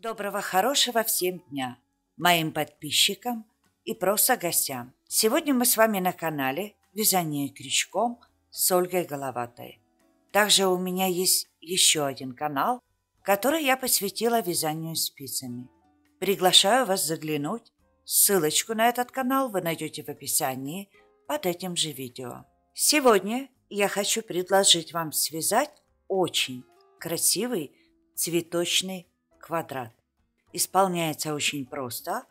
Доброго, хорошего всем дня моим подписчикам и просто гостям. Сегодня мы с вами на канале «Вязание крючком» с Ольгой Головатой. Также у меня есть еще один канал, который я посвятила вязанию спицами. Приглашаю вас заглянуть. Ссылочку на этот канал вы найдете в описании под этим же видео. Сегодня я хочу предложить вам связать очень красивый цветочный квадрат. Исполняется очень просто,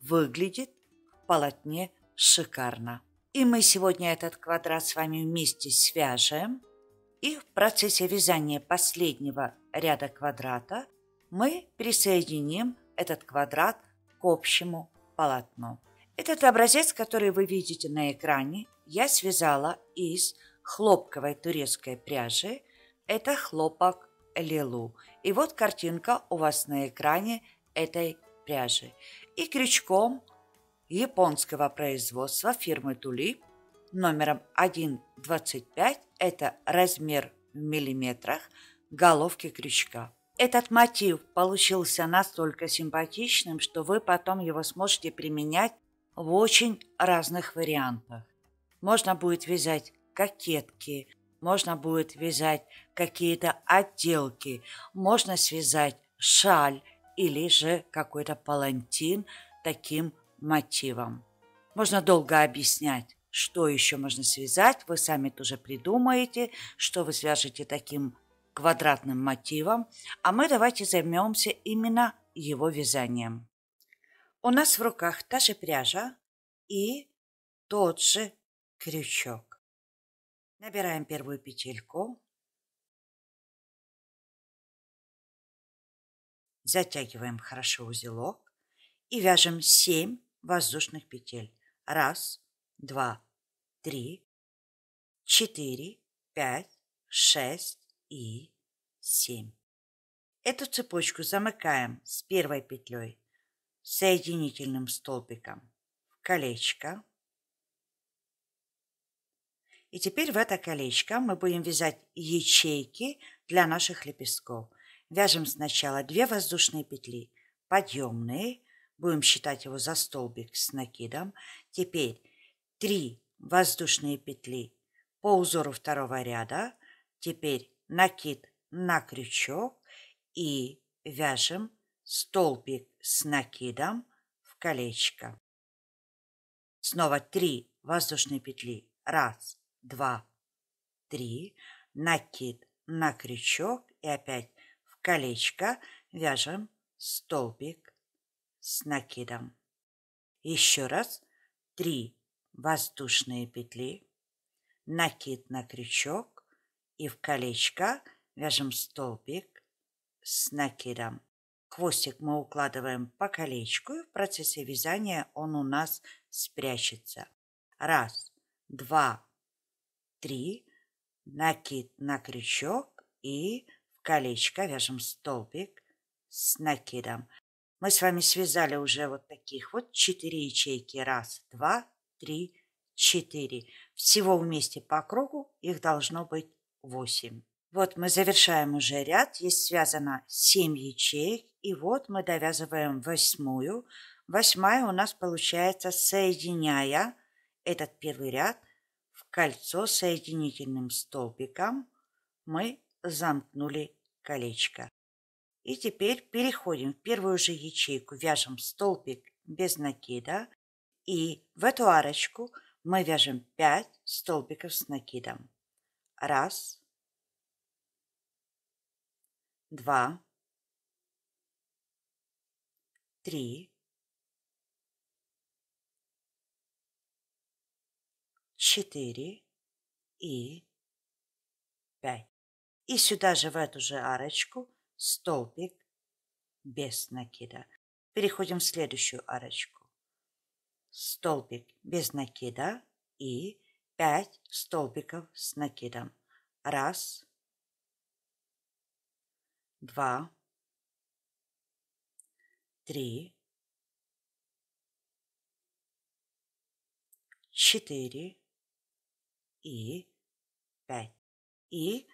выглядит в полотне шикарно. И мы сегодня этот квадрат с вами вместе свяжем. И в процессе вязания последнего ряда квадрата мы присоединим этот квадрат к общему полотну. Этот образец, который вы видите на экране, я связала из хлопковой турецкой пряжи. Это хлопок лилу. И вот картинка у вас на экране этой пряжи. И крючком японского производства фирмы Тули номером 1,25 это размер в миллиметрах головки крючка. Этот мотив получился настолько симпатичным, что вы потом его сможете применять в очень разных вариантах. Можно будет вязать кокетки, можно будет вязать какие-то отделки, можно связать шаль или же какой-то палантин таким мотивом. Можно долго объяснять, что еще можно связать, вы сами тоже придумаете, что вы свяжете таким квадратным мотивом, а мы давайте займемся именно его вязанием. У нас в руках та же пряжа и тот же крючок. Набираем первую петельку. Затягиваем хорошо узелок и вяжем 7 воздушных петель. Раз, два, три, четыре, пять, шесть и семь. Эту цепочку замыкаем с первой петлей соединительным столбиком в колечко. И теперь в это колечко мы будем вязать ячейки для наших лепестков. Вяжем сначала две воздушные петли, подъемные, будем считать его за столбик с накидом. Теперь 3 воздушные петли по узору второго ряда, теперь накид на крючок и вяжем столбик с накидом в колечко. Снова 3 воздушные петли. Раз, два, три, накид на крючок и опять в колечко вяжем столбик с накидом. Еще раз три воздушные петли, накид на крючок и в колечко вяжем столбик с накидом. Хвостик мы укладываем по колечку, и в процессе вязания он у нас спрячется. Раз, два, три, накид на крючок и в колечко вяжем столбик с накидом. Мы с вами связали уже вот таких вот четыре ячейки. Раз, два, три, четыре. Всего вместе по кругу их должно быть восемь. Вот мы завершаем уже ряд. Есть связано семь ячеек. И вот мы довязываем восьмую. Восьмая у нас получается, соединяя этот первый ряд кольцо соединительным столбиком мы замкнули колечко. И теперь переходим в первую же ячейку, вяжем столбик без накида, и в эту арочку мы вяжем 5 столбиков с накидом. Раз, два, три, четыре и пять. И сюда же в эту же арочку столбик без накида. Переходим в следующую арочку. Столбик без накида и пять столбиков с накидом. Раз, два, три, четыре, и... пять. И...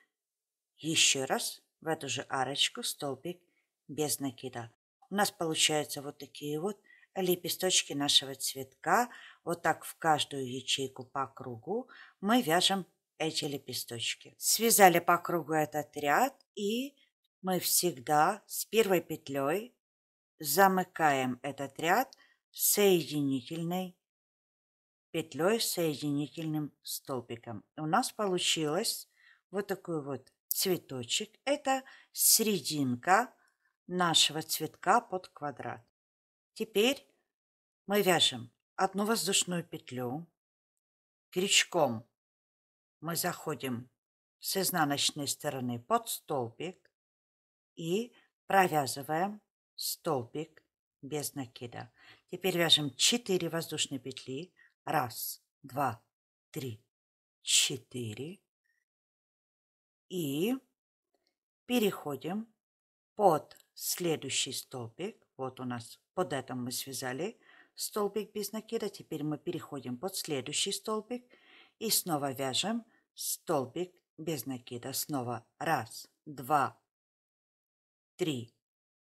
Еще раз в эту же арочку столбик без накида. У нас получаются вот такие вот лепесточки нашего цветка. Вот так в каждую ячейку по кругу мы вяжем эти лепесточки. Связали по кругу этот ряд и мы всегда с первой петлей замыкаем этот ряд соединительной петлей с соединительным столбиком. У нас получилось вот такой вот цветочек. Это серединка нашего цветка под квадрат. Теперь мы вяжем одну воздушную петлю. Крючком мы заходим с изнаночной стороны под столбик и провязываем столбик без накида. Теперь вяжем 4 воздушные петли. Раз, два, три, четыре. И переходим под следующий столбик. Вот у нас под это мы связали столбик без накида. Теперь мы переходим под следующий столбик и снова вяжем столбик без накида. Снова раз, два, три,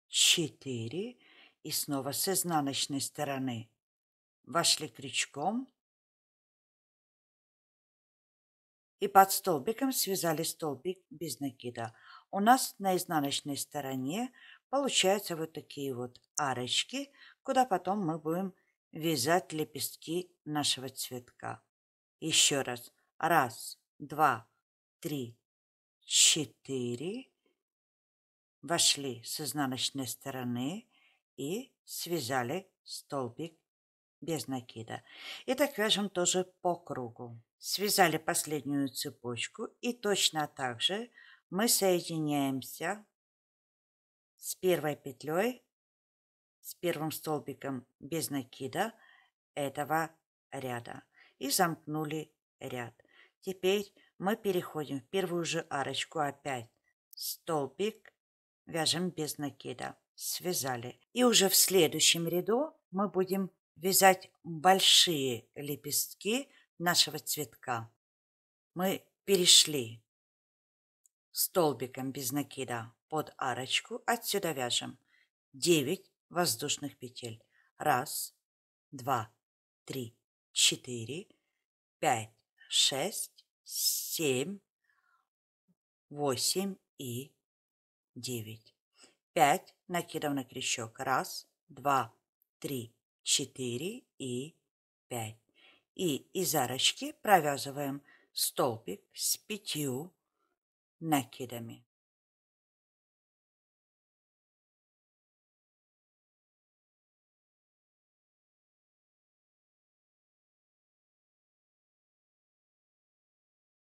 четыре. И снова с изнаночной стороны вошли крючком и под столбиком связали столбик без накида. У нас на изнаночной стороне получаются вот такие вот арочки, куда потом мы будем вязать лепестки нашего цветка. Еще раз. Раз, два, три, четыре. Вошли с изнаночной стороны и связали столбик без накида. И так вяжем тоже по кругу. Связали последнюю цепочку и точно так же мы соединяемся с первой петлей, с первым столбиком без накида этого ряда. И замкнули ряд. Теперь мы переходим в первую же арочку опять. Столбик вяжем без накида. Связали. И уже в следующем ряду мы будем вязать большие лепестки нашего цветка. Мы перешли столбиком без накида под арочку. Отсюда вяжем 9 воздушных петель. Раз, два, три, четыре, пять, шесть, семь, восемь и девять. Пять накидов на крючок. Раз, два, три, 4 и 5. И из арочки провязываем столбик с пятью накидами.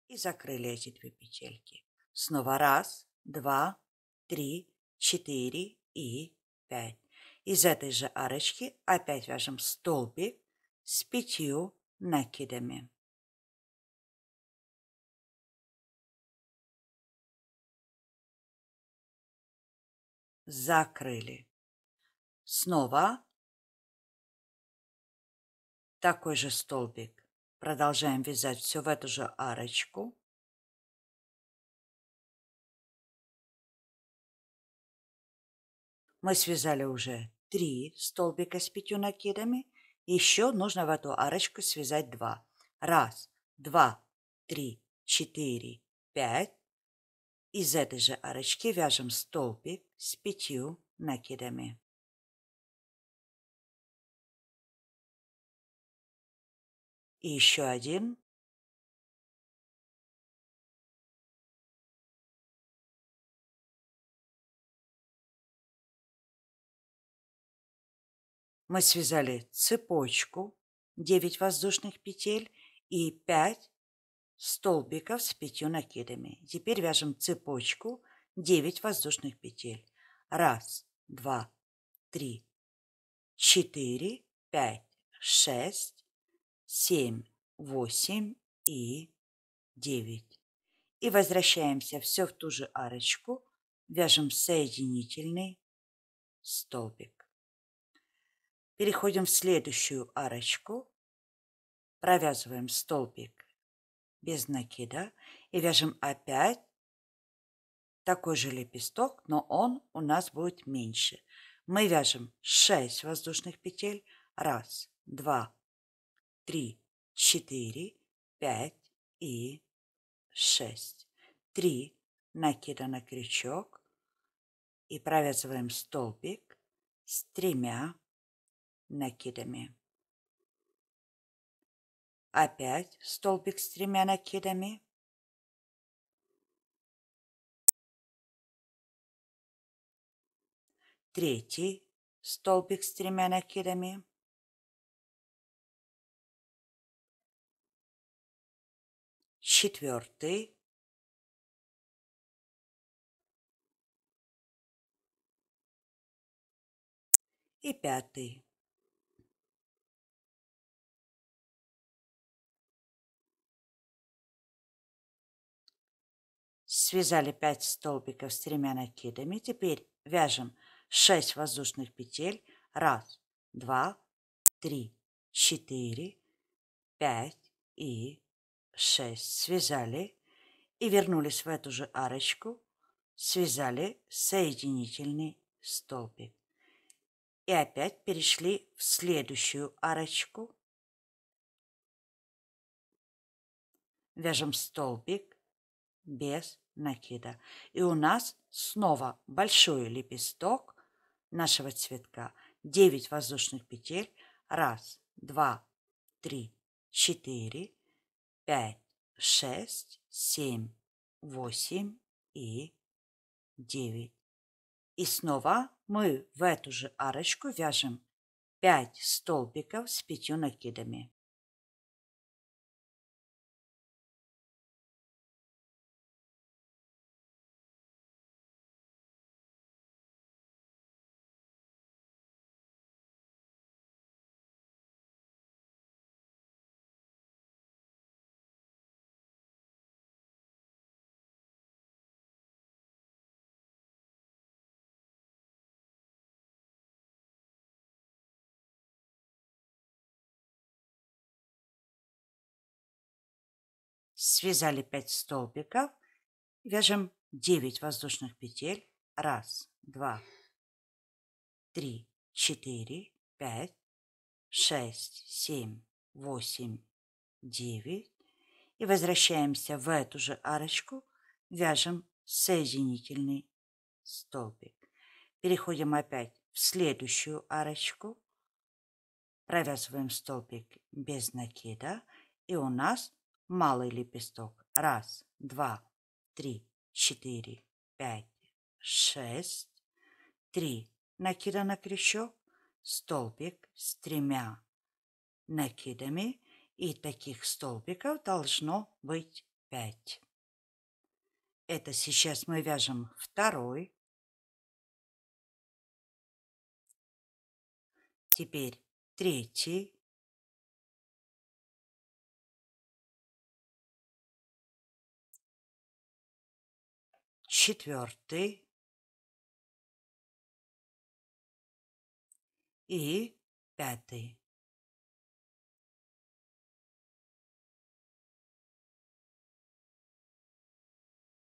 И закрыли эти две петельки. Снова раз, два, три, четыре и пять. Из этой же арочки опять вяжем столбик с пятью накидами. Закрыли. Снова такой же столбик. Продолжаем вязать все в эту же арочку. Мы связали уже три столбика с пятью накидами. Еще нужно в эту арочку связать два. Раз, два, три, четыре, пять. Из этой же арочки вяжем столбик с пятью накидами. И еще один мы связали цепочку, 9 воздушных петель и 5 столбиков с пятью накидами. Теперь вяжем цепочку 9 воздушных петель. Раз, два, три, четыре, пять, шесть, семь, восемь и девять. И возвращаемся все в ту же арочку, вяжем соединительный столбик. Переходим в следующую арочку, провязываем столбик без накида и вяжем опять такой же лепесток, но он у нас будет меньше. Мы вяжем 6 воздушных петель. Раз, два, три, четыре, пять и шесть. Три накида на крючок и провязываем столбик с тремя накидами. Опять столбик с тремя накидами. Третий столбик с тремя накидами. Четвертый. и пятый. Связали пять столбиков с тремя накидами. Теперь вяжем шесть воздушных петель. Раз, два, три, четыре, пять и шесть. Связали и вернулись в эту же арочку. Связали соединительный столбик. И опять перешли в следующую арочку. Вяжем столбик без накида. И у нас снова большой лепесток нашего цветка. 9 воздушных петель. Раз, два, три, четыре, пять, шесть, семь, восемь и девять. И снова мы в эту же арочку вяжем 5 столбиков с 5 накидами. связали 5 столбиков, вяжем 9 воздушных петель. Раз, два, три, четыре, пять, шесть, семь, восемь, девять. И возвращаемся в эту же арочку, вяжем соединительный столбик. Переходим опять в следующую арочку, провязываем столбик без накида, и у нас малый лепесток. Раз, два, три, четыре, пять, шесть, три. Накида на крючок, столбик с тремя накидами, и таких столбиков должно быть пять. Это сейчас мы вяжем второй. Теперь третий. четвертый и пятый.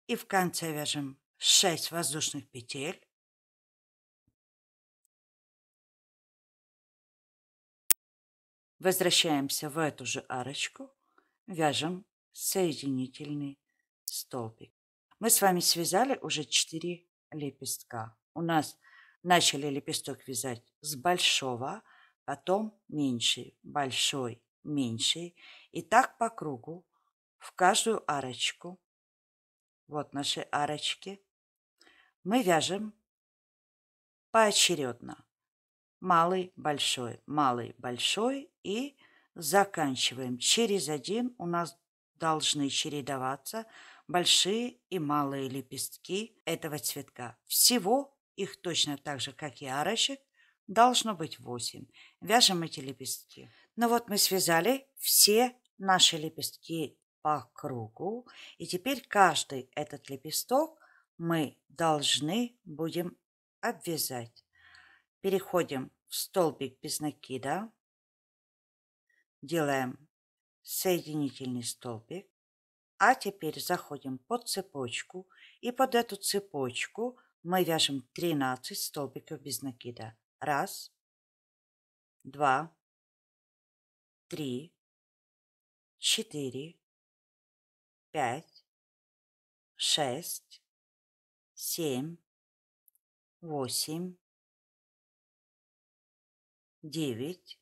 И в конце вяжем 6 воздушных петель. Возвращаемся в эту же арочку, вяжем соединительный столбик. Мы с вами связали уже четыре лепестка. У нас начали лепесток вязать с большого, потом меньший, большой, меньший. И так по кругу в каждую арочку. Вот наши арочки. Мы вяжем поочередно. Малый, большой, малый, большой и заканчиваем. Через один у нас должны чередоваться большие и малые лепестки этого цветка. Всего их точно так же, как и арочек, должно быть восемь. Вяжем эти лепестки. Ну вот мы связали все наши лепестки по кругу. И теперь каждый этот лепесток мы должны будем обвязать. Переходим в столбик без накида. Делаем соединительный столбик. А теперь заходим под цепочку, и под эту цепочку мы вяжем 13 столбиков без накида. Раз, два, три, четыре, пять, шесть, семь, восемь, девять,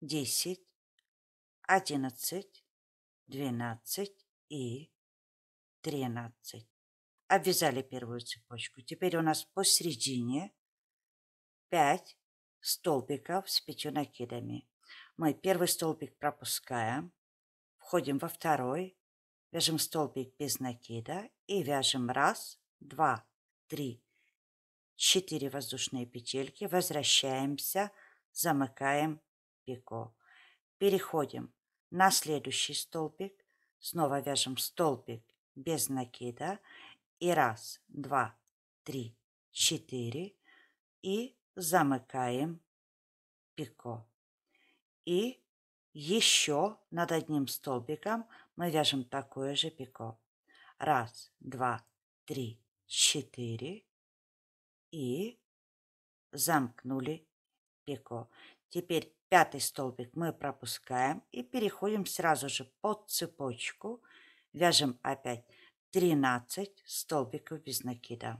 десять, одиннадцать, двенадцать, и тринадцать. Обвязали первую цепочку. Теперь у нас посередине пять столбиков с пятью накидами. Мы первый столбик пропускаем, входим во второй, вяжем столбик без накида и вяжем раз, два, три, четыре воздушные петельки, возвращаемся, замыкаем пико. Переходим на следующий столбик, Снова вяжем столбик без накида. И раз, два, три, четыре. И замыкаем пико. И еще над одним столбиком мы вяжем такое же пико. Раз, два, три, четыре. И замкнули пико. Теперь Пятый столбик мы пропускаем и переходим сразу же под цепочку. Вяжем опять 13 столбиков без накида.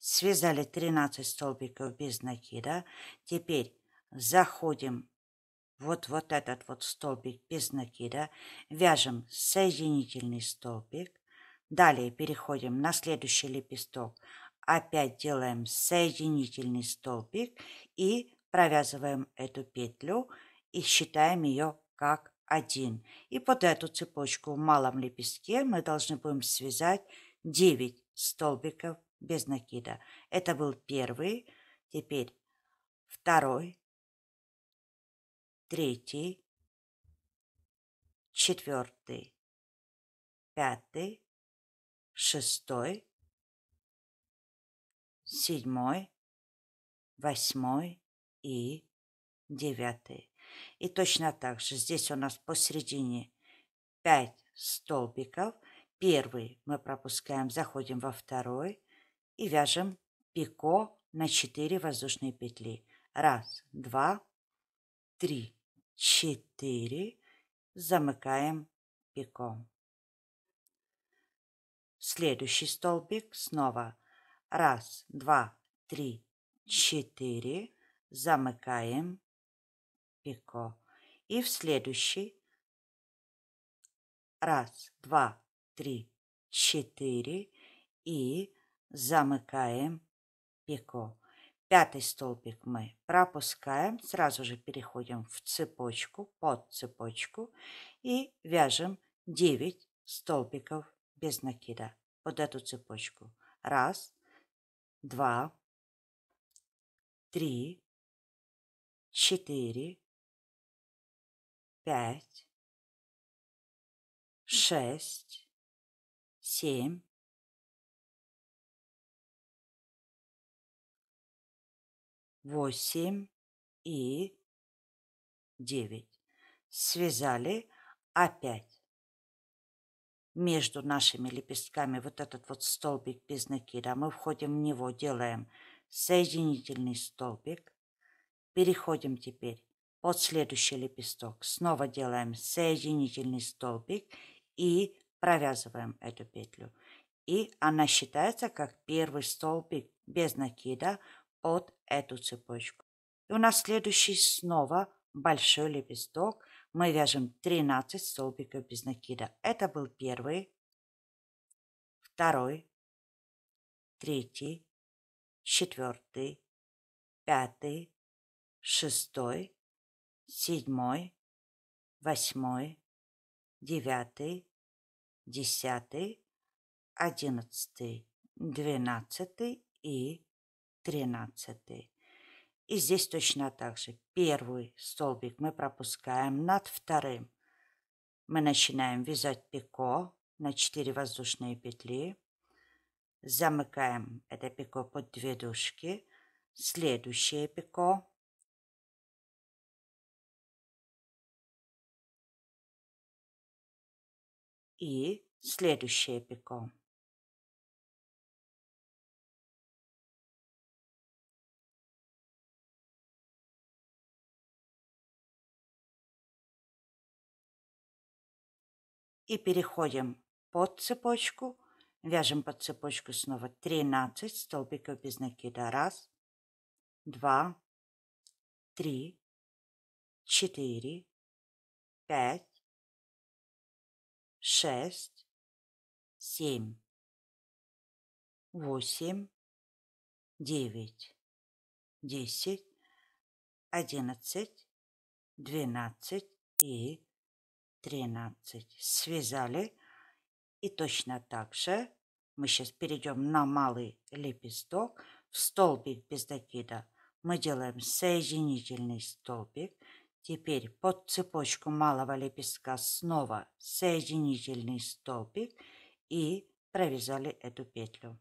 Связали 13 столбиков без накида. Теперь заходим вот, вот этот вот столбик без накида. Вяжем соединительный столбик. Далее переходим на следующий лепесток. Опять делаем соединительный столбик и провязываем эту петлю и считаем ее как один. И под эту цепочку в малом лепестке мы должны будем связать 9 столбиков без накида. Это был первый, теперь второй, третий, четвертый, пятый, шестой, седьмой, восьмой и девятый. И точно так же здесь у нас посередине пять столбиков. Первый мы пропускаем, заходим во второй, и вяжем пико на 4 воздушные петли. Раз, два, три, четыре. Замыкаем пико. Следующий столбик снова. Раз, два, три, четыре. Замыкаем пико. И в следующий. Раз, два, три, четыре. И замыкаем, пико. Пятый столбик мы пропускаем, сразу же переходим в цепочку, под цепочку и вяжем 9 столбиков без накида под эту цепочку. Раз, два, три, четыре, пять, шесть, семь, восемь и девять. Связали опять. Между нашими лепестками вот этот вот столбик без накида. Мы входим в него, делаем соединительный столбик. Переходим теперь под следующий лепесток. Снова делаем соединительный столбик и провязываем эту петлю. И она считается как первый столбик без накида вот эту цепочку. И у нас следующий снова большой лепесток. Мы вяжем 13 столбиков без накида. Это был первый, второй, третий, четвертый, пятый, шестой, седьмой, восьмой, девятый, десятый, одиннадцатый, двенадцатый и тринадцатый. И здесь точно так же. Первый столбик мы пропускаем над вторым. Мы начинаем вязать пико на 4 воздушные петли. Замыкаем это пико под две дужки. Следующее пико. И следующее пико. и переходим под цепочку, вяжем под цепочку снова 13 столбиков без накида. Раз, два, три, четыре, пять, шесть, семь, восемь, девять, десять, одиннадцать, двенадцать и 13. Связали. И точно так же мы сейчас перейдем на малый лепесток. В столбик без докида мы делаем соединительный столбик. Теперь под цепочку малого лепестка снова соединительный столбик и провязали эту петлю.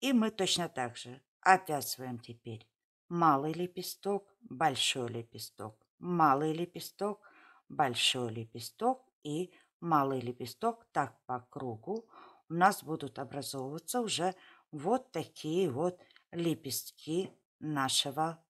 И мы точно так же обвязываем теперь малый лепесток, большой лепесток, малый лепесток – большой лепесток и малый лепесток так по кругу, у нас будут образовываться уже вот такие вот лепестки нашего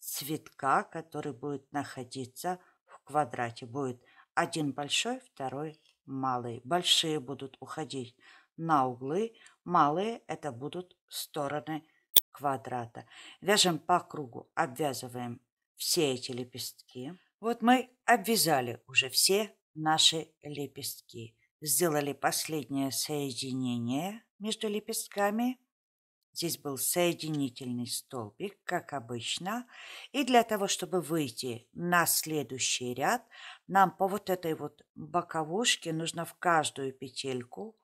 цветка, который будет находиться в квадрате. Будет один большой, второй малый. Большие будут уходить на углы, малые это будут стороны квадрата. Вяжем по кругу, обвязываем все эти лепестки. Вот мы обвязали уже все наши лепестки, сделали последнее соединение между лепестками. Здесь был соединительный столбик, как обычно. И для того, чтобы выйти на следующий ряд, нам по вот этой вот боковушке нужно в каждую петельку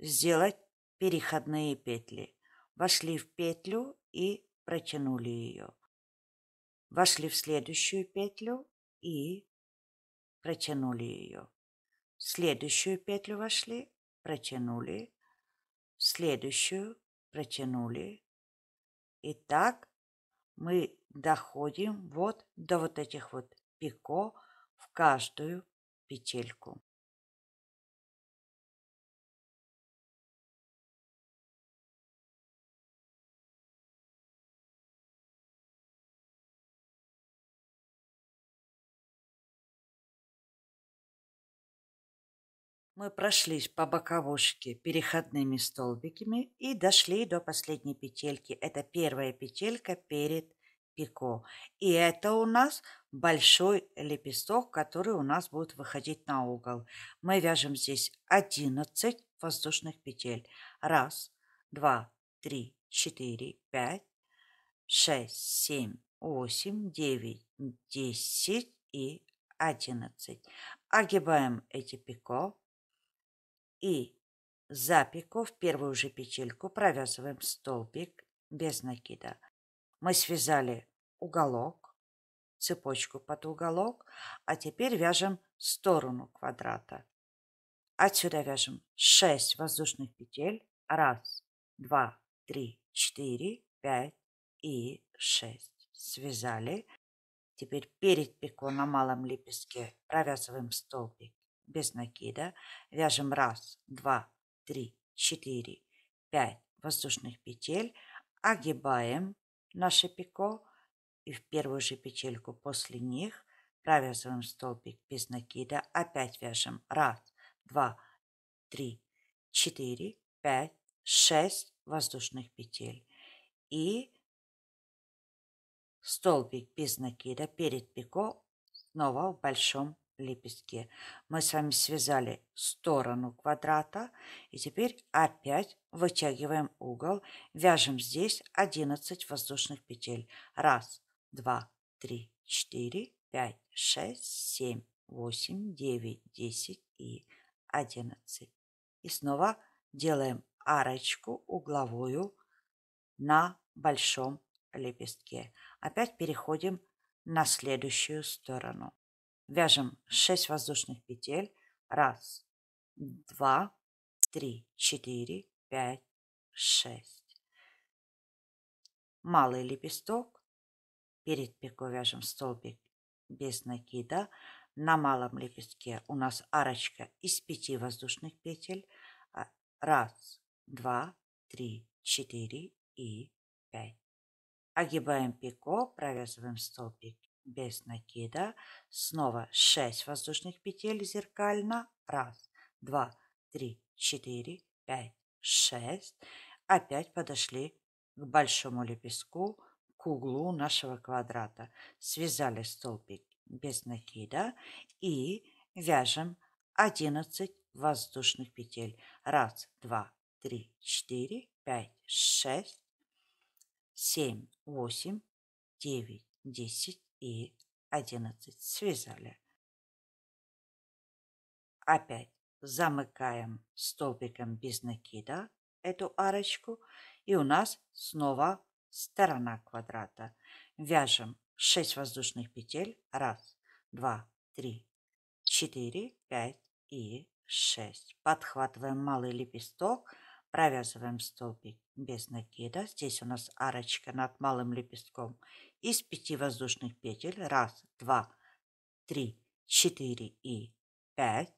сделать переходные петли. Вошли в петлю и протянули ее вошли в следующую петлю и протянули ее. В следующую петлю вошли, протянули, в следующую протянули. И так мы доходим вот до вот этих вот пико в каждую петельку. Мы прошлись по боковушке переходными столбиками и дошли до последней петельки. Это первая петелька перед пико. И это у нас большой лепесток, который у нас будет выходить на угол. Мы вяжем здесь 11 воздушных петель. Раз, два, три, четыре, пять, шесть, семь, восемь, девять, десять и одиннадцать. Огибаем эти пико и запеку в первую же петельку провязываем столбик без накида. Мы связали уголок, цепочку под уголок, а теперь вяжем сторону квадрата. Отсюда вяжем 6 воздушных петель. Раз, два, три, четыре, пять и шесть. Связали. Теперь перед пико на малом лепестке провязываем столбик без накида. Вяжем 1 2 3 4 5 воздушных петель. Огибаем наше пико и в первую же петельку после них провязываем столбик без накида. Опять вяжем 1 2 3 4 5 6 воздушных петель. И столбик без накида перед пико снова в большом лепестки. Мы с вами связали сторону квадрата и теперь опять вытягиваем угол. Вяжем здесь 11 воздушных петель. Раз, два, три, четыре, пять, шесть, семь, восемь, девять, десять и одиннадцать. И снова делаем арочку угловую на большом лепестке. Опять переходим на следующую сторону. Вяжем 6 воздушных петель. Раз, два, три, четыре, пять, шесть. Малый лепесток. Перед пико вяжем столбик без накида. На малом лепестке у нас арочка из 5 воздушных петель. А, раз, два, три, четыре и пять. Огибаем пико, провязываем столбик без накида. Снова 6 воздушных петель зеркально. Раз, два, три, четыре, пять, шесть. Опять подошли к большому лепестку, к углу нашего квадрата. Связали столбик без накида и вяжем 11 воздушных петель. Раз, два, три, четыре, пять, шесть, семь, восемь, девять, десять, и одиннадцать связали. Опять замыкаем столбиком без накида эту арочку, и у нас снова сторона квадрата. Вяжем 6 воздушных петель. Раз, два, три, четыре, пять и шесть. Подхватываем малый лепесток, провязываем столбик без накида. Здесь у нас арочка над малым лепестком из пяти воздушных петель. Раз, два, три, четыре и пять.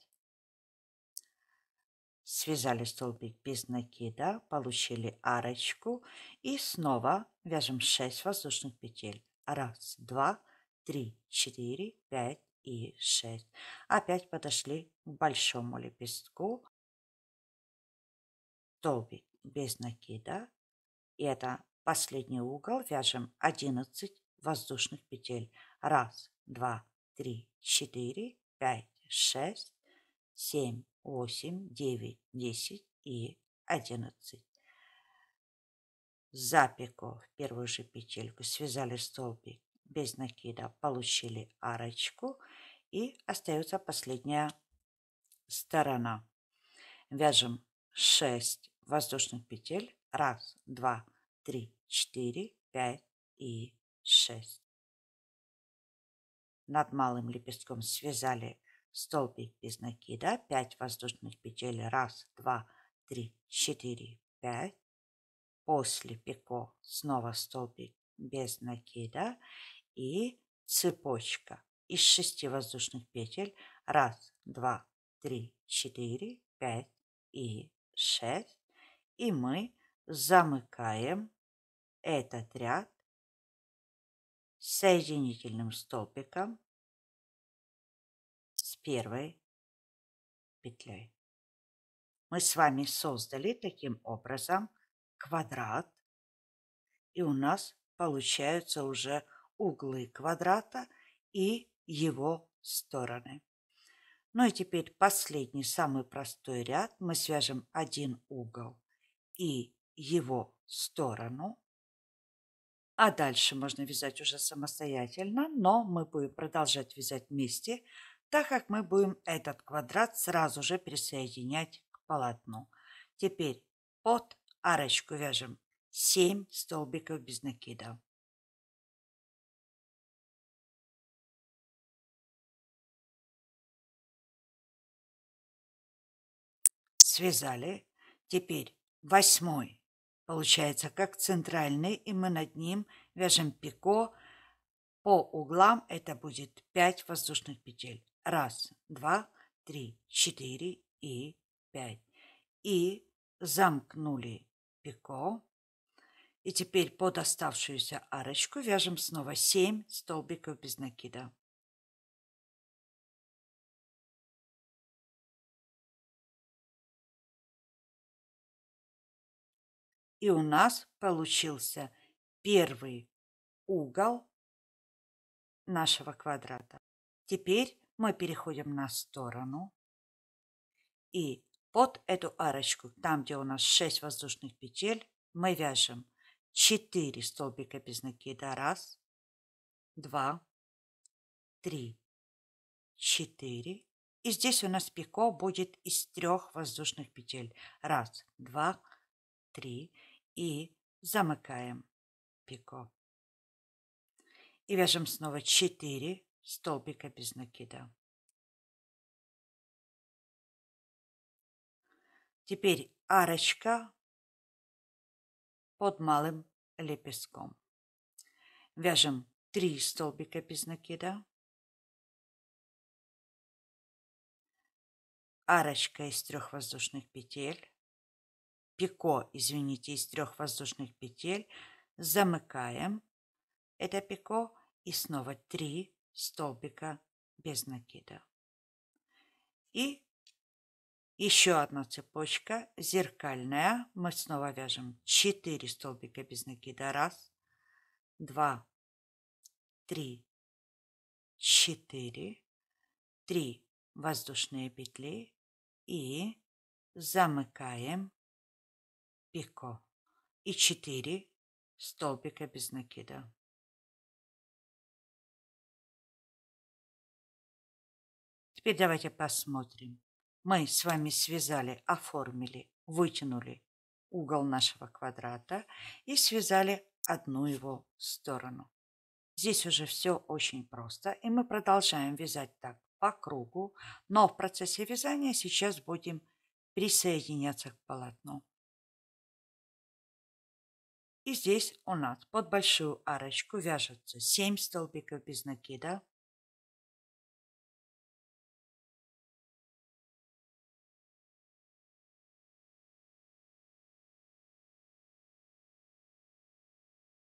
Связали столбик без накида, получили арочку и снова вяжем 6 воздушных петель. Раз, два, три, четыре, пять и шесть. Опять подошли к большому лепестку. Столбик без накида. И это Последний угол вяжем 11 воздушных петель. Раз, два, три, четыре, пять, шесть, семь, восемь, девять, десять и одиннадцать. Запеку в первую же петельку связали столбик без накида, получили арочку и остается последняя сторона. Вяжем 6 воздушных петель. Раз, два, три три, четыре, пять и шесть. Над малым лепестком связали столбик без накида, пять воздушных петель, раз, два, три, четыре, пять. После пико снова столбик без накида и цепочка из шести воздушных петель, раз, два, три, четыре, пять и шесть. И мы замыкаем этот ряд соединительным столбиком с первой петлей. Мы с вами создали таким образом квадрат, и у нас получаются уже углы квадрата и его стороны. Ну и теперь последний, самый простой ряд. Мы свяжем один угол и его сторону. А дальше можно вязать уже самостоятельно, но мы будем продолжать вязать вместе, так как мы будем этот квадрат сразу же присоединять к полотну. Теперь под арочку вяжем 7 столбиков без накида. Связали. Теперь восьмой Получается, как центральный, и мы над ним вяжем пико. По углам это будет 5 воздушных петель. Раз, два, три, четыре и пять. И замкнули пико. И теперь под оставшуюся арочку вяжем снова 7 столбиков без накида. и у нас получился первый угол нашего квадрата. Теперь мы переходим на сторону и под эту арочку, там, где у нас 6 воздушных петель, мы вяжем 4 столбика без накида. Раз, два, три, четыре. И здесь у нас пико будет из трех воздушных петель. Раз, два, три и замыкаем пико. И вяжем снова 4 столбика без накида. Теперь арочка под малым лепестком. Вяжем 3 столбика без накида. Арочка из трех воздушных петель пико, извините, из трех воздушных петель, замыкаем это пико и снова три столбика без накида. И еще одна цепочка зеркальная. Мы снова вяжем 4 столбика без накида. Раз, два, три, четыре, три воздушные петли и замыкаем пико и 4 столбика без накида. Теперь давайте посмотрим. Мы с вами связали, оформили, вытянули угол нашего квадрата и связали одну его сторону. Здесь уже все очень просто, и мы продолжаем вязать так по кругу, но в процессе вязания сейчас будем присоединяться к полотну. И здесь у нас под большую арочку вяжется 7 столбиков без накида.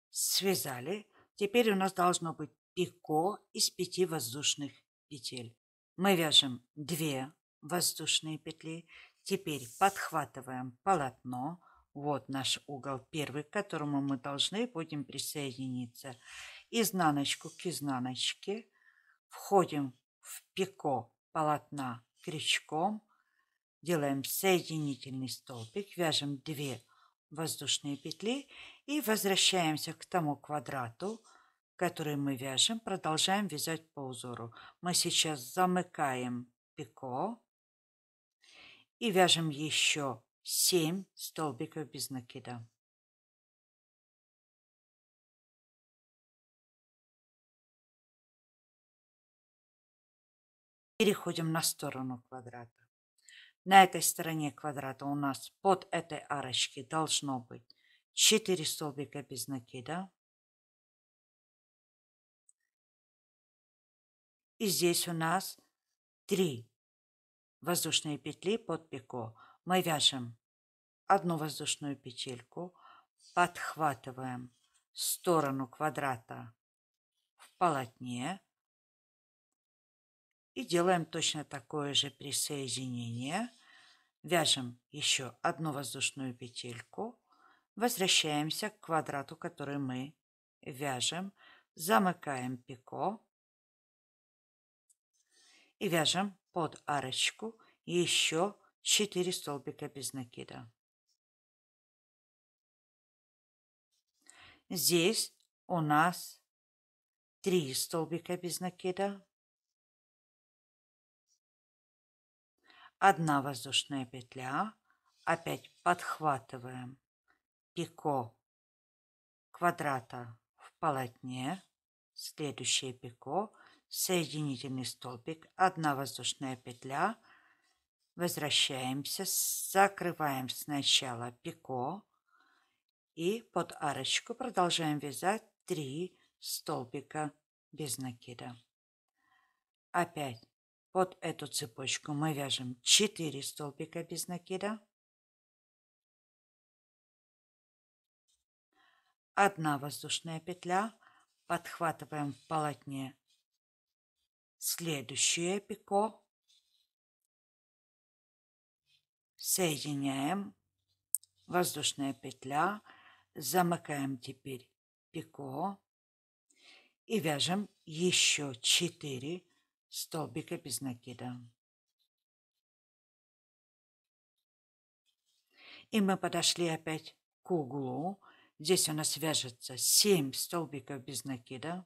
Связали. Теперь у нас должно быть пико из 5 воздушных петель. Мы вяжем 2 воздушные петли. Теперь подхватываем полотно вот наш угол первый, к которому мы должны будем присоединиться. Изнаночку к изнаночке. Входим в пико полотна крючком. Делаем соединительный столбик, вяжем 2 воздушные петли и возвращаемся к тому квадрату, который мы вяжем, продолжаем вязать по узору. Мы сейчас замыкаем пико и вяжем еще 7 столбиков без накида. Переходим на сторону квадрата. На этой стороне квадрата у нас под этой арочкой должно быть 4 столбика без накида. И здесь у нас 3 воздушные петли под пико мы вяжем одну воздушную петельку, подхватываем сторону квадрата в полотне и делаем точно такое же присоединение. Вяжем еще одну воздушную петельку, возвращаемся к квадрату, который мы вяжем, замыкаем пико и вяжем под арочку еще четыре столбика без накида. Здесь у нас три столбика без накида. Одна воздушная петля. Опять подхватываем пико квадрата в полотне. Следующее пико, соединительный столбик, одна воздушная петля – Возвращаемся, закрываем сначала пико и под арочку продолжаем вязать 3 столбика без накида. Опять под эту цепочку мы вяжем 4 столбика без накида. Одна воздушная петля. Подхватываем в полотне следующее пико соединяем, воздушная петля, замыкаем теперь пико и вяжем еще 4 столбика без накида. И мы подошли опять к углу. Здесь у нас вяжется 7 столбиков без накида.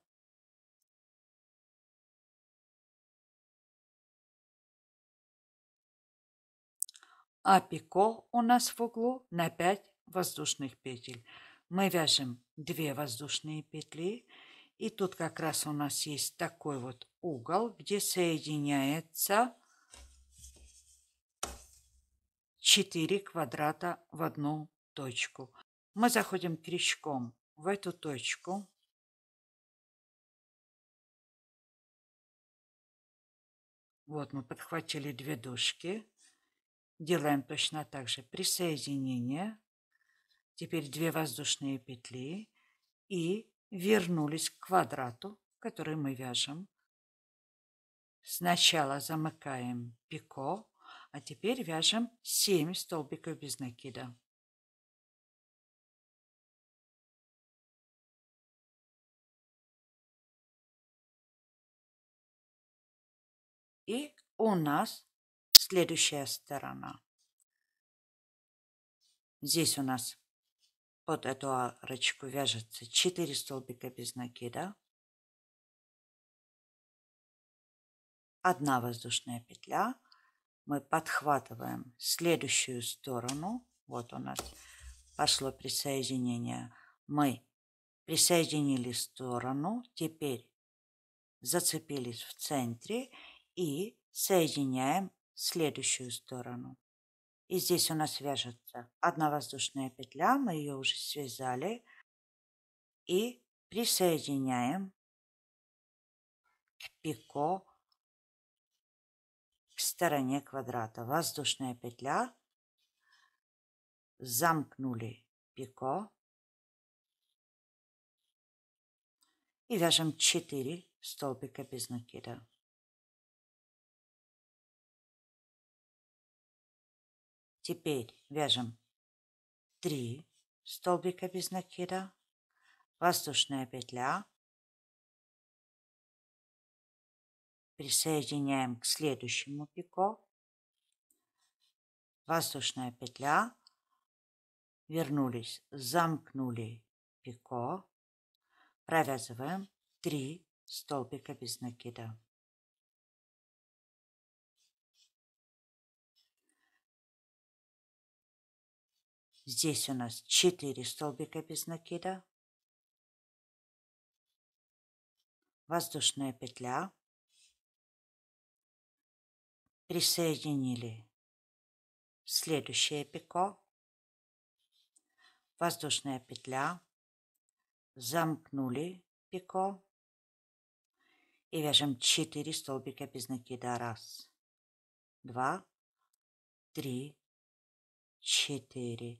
а пико у нас в углу на 5 воздушных петель. Мы вяжем 2 воздушные петли, и тут как раз у нас есть такой вот угол, где соединяется 4 квадрата в одну точку. Мы заходим крючком в эту точку. Вот мы подхватили две дужки. Делаем точно так же присоединение. Теперь две воздушные петли и вернулись к квадрату, который мы вяжем. Сначала замыкаем пико, а теперь вяжем 7 столбиков без накида. И у нас Следующая сторона. Здесь у нас под эту арочку вяжется 4 столбика без накида, одна воздушная петля, мы подхватываем следующую сторону, вот у нас пошло присоединение, мы присоединили сторону, теперь зацепились в центре и соединяем следующую сторону. И здесь у нас вяжется одна воздушная петля, мы ее уже связали. И присоединяем к пико к стороне квадрата. Воздушная петля. Замкнули пико. И вяжем 4 столбика без накида. Теперь вяжем три столбика без накида, воздушная петля, присоединяем к следующему пико, воздушная петля, вернулись, замкнули пико, провязываем три столбика без накида. Здесь у нас четыре столбика без накида. Воздушная петля. Присоединили следующее пико. Воздушная петля. Замкнули пико. И вяжем 4 столбика без накида. Раз, два, три, четыре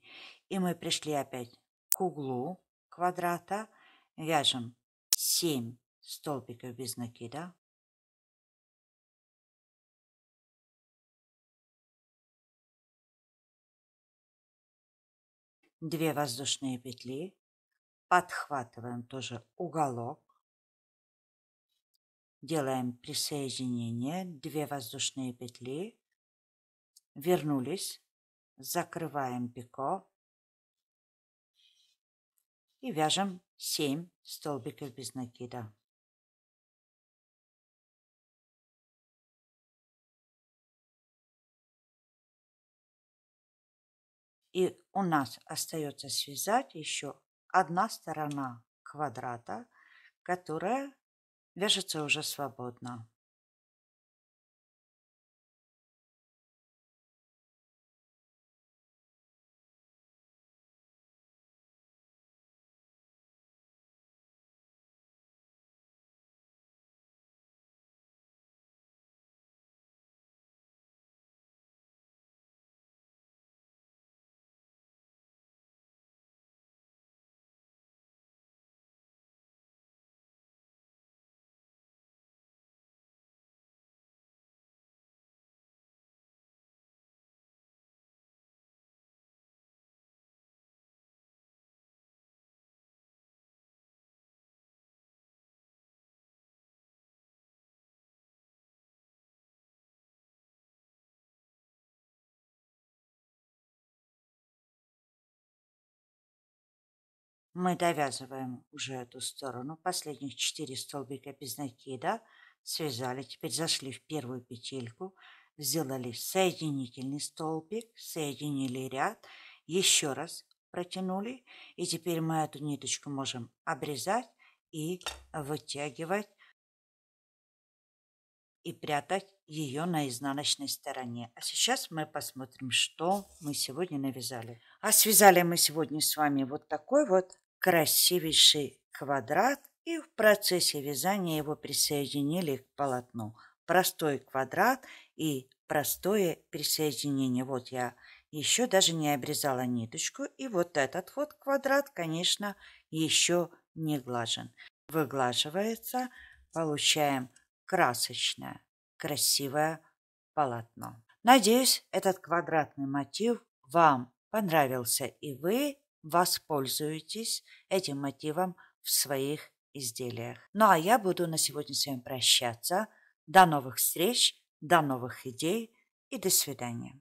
И мы пришли опять к углу квадрата. Вяжем семь столбиков без накида. Две воздушные петли. Подхватываем тоже уголок. Делаем присоединение. Две воздушные петли. Вернулись закрываем пико и вяжем 7 столбиков без накида. И у нас остается связать еще одна сторона квадрата, которая вяжется уже свободно. Мы довязываем уже эту сторону. Последних четыре столбика без накида связали. Теперь зашли в первую петельку. Сделали соединительный столбик, соединили ряд. Еще раз протянули. И теперь мы эту ниточку можем обрезать и вытягивать и прятать ее на изнаночной стороне. А сейчас мы посмотрим, что мы сегодня навязали. А связали мы сегодня с вами вот такой вот красивейший квадрат и в процессе вязания его присоединили к полотну. Простой квадрат и простое присоединение. Вот я еще даже не обрезала ниточку. И вот этот вот квадрат, конечно, еще не глажен. Выглаживается. Получаем красочное, красивое полотно. Надеюсь, этот квадратный мотив вам понравился, и вы воспользуетесь этим мотивом в своих изделиях. Ну а я буду на сегодня с вами прощаться. До новых встреч, до новых идей и до свидания.